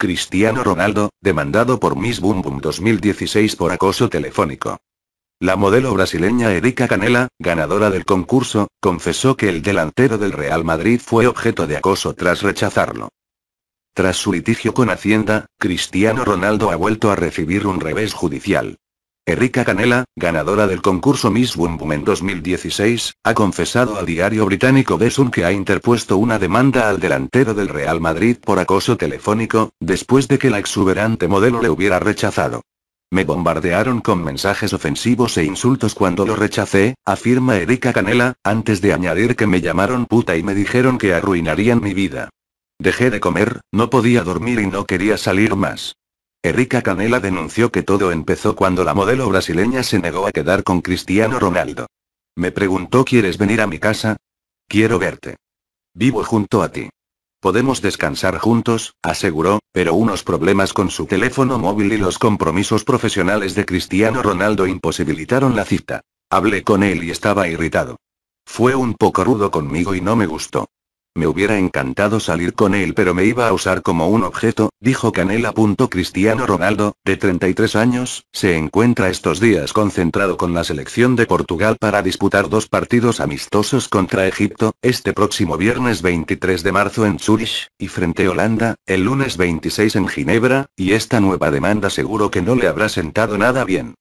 Cristiano Ronaldo, demandado por Miss Boom Boom 2016 por acoso telefónico. La modelo brasileña Erika Canela, ganadora del concurso, confesó que el delantero del Real Madrid fue objeto de acoso tras rechazarlo. Tras su litigio con Hacienda, Cristiano Ronaldo ha vuelto a recibir un revés judicial. Erika Canela, ganadora del concurso Miss Boom en 2016, ha confesado al diario británico The que ha interpuesto una demanda al delantero del Real Madrid por acoso telefónico, después de que la exuberante modelo le hubiera rechazado. Me bombardearon con mensajes ofensivos e insultos cuando lo rechacé, afirma Erika Canela, antes de añadir que me llamaron puta y me dijeron que arruinarían mi vida. Dejé de comer, no podía dormir y no quería salir más. Erika Canela denunció que todo empezó cuando la modelo brasileña se negó a quedar con Cristiano Ronaldo. Me preguntó ¿Quieres venir a mi casa? Quiero verte. Vivo junto a ti. Podemos descansar juntos, aseguró, pero unos problemas con su teléfono móvil y los compromisos profesionales de Cristiano Ronaldo imposibilitaron la cita. Hablé con él y estaba irritado. Fue un poco rudo conmigo y no me gustó. Me hubiera encantado salir con él pero me iba a usar como un objeto, dijo Canela. Cristiano Ronaldo, de 33 años, se encuentra estos días concentrado con la selección de Portugal para disputar dos partidos amistosos contra Egipto, este próximo viernes 23 de marzo en Zurich, y frente a Holanda, el lunes 26 en Ginebra, y esta nueva demanda seguro que no le habrá sentado nada bien.